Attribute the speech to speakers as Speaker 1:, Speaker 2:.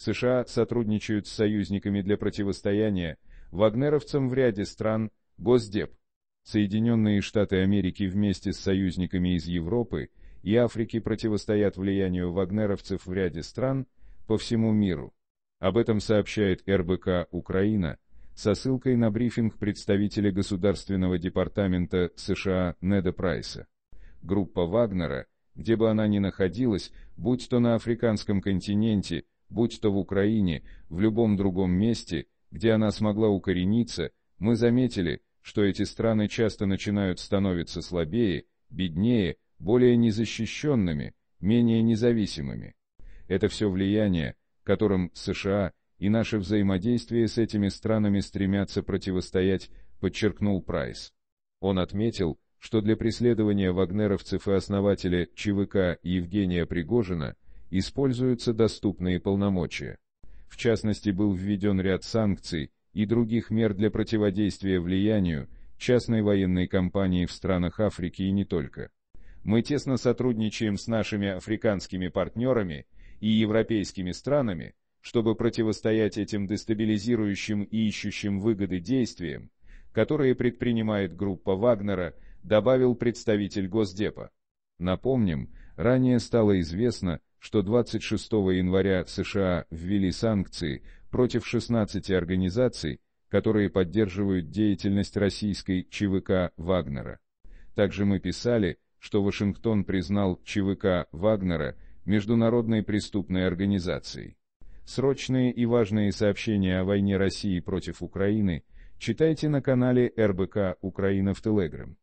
Speaker 1: США сотрудничают с союзниками для противостояния, вагнеровцам в ряде стран, Госдеп. Соединенные Штаты Америки вместе с союзниками из Европы и Африки противостоят влиянию вагнеровцев в ряде стран по всему миру. Об этом сообщает РБК «Украина» со ссылкой на брифинг представителя Государственного департамента США Неда Прайса. Группа Вагнера, где бы она ни находилась, будь то на африканском континенте, будь то в Украине, в любом другом месте, где она смогла укорениться, мы заметили, что эти страны часто начинают становиться слабее, беднее, более незащищенными, менее независимыми. Это все влияние, которым США и наше взаимодействие с этими странами стремятся противостоять, подчеркнул Прайс. Он отметил, что для преследования вагнеровцев и основателя ЧВК Евгения Пригожина используются доступные полномочия. В частности, был введен ряд санкций и других мер для противодействия влиянию частной военной компании в странах Африки и не только. Мы тесно сотрудничаем с нашими африканскими партнерами и европейскими странами, чтобы противостоять этим дестабилизирующим и ищущим выгоды действиям, которые предпринимает группа Вагнера, добавил представитель Госдепа. Напомним, ранее стало известно, что 26 января США ввели санкции против 16 организаций, которые поддерживают деятельность российской ЧВК «Вагнера». Также мы писали, что Вашингтон признал ЧВК «Вагнера» международной преступной организацией. Срочные и важные сообщения о войне России против Украины читайте на канале РБК «Украина» в Телеграм.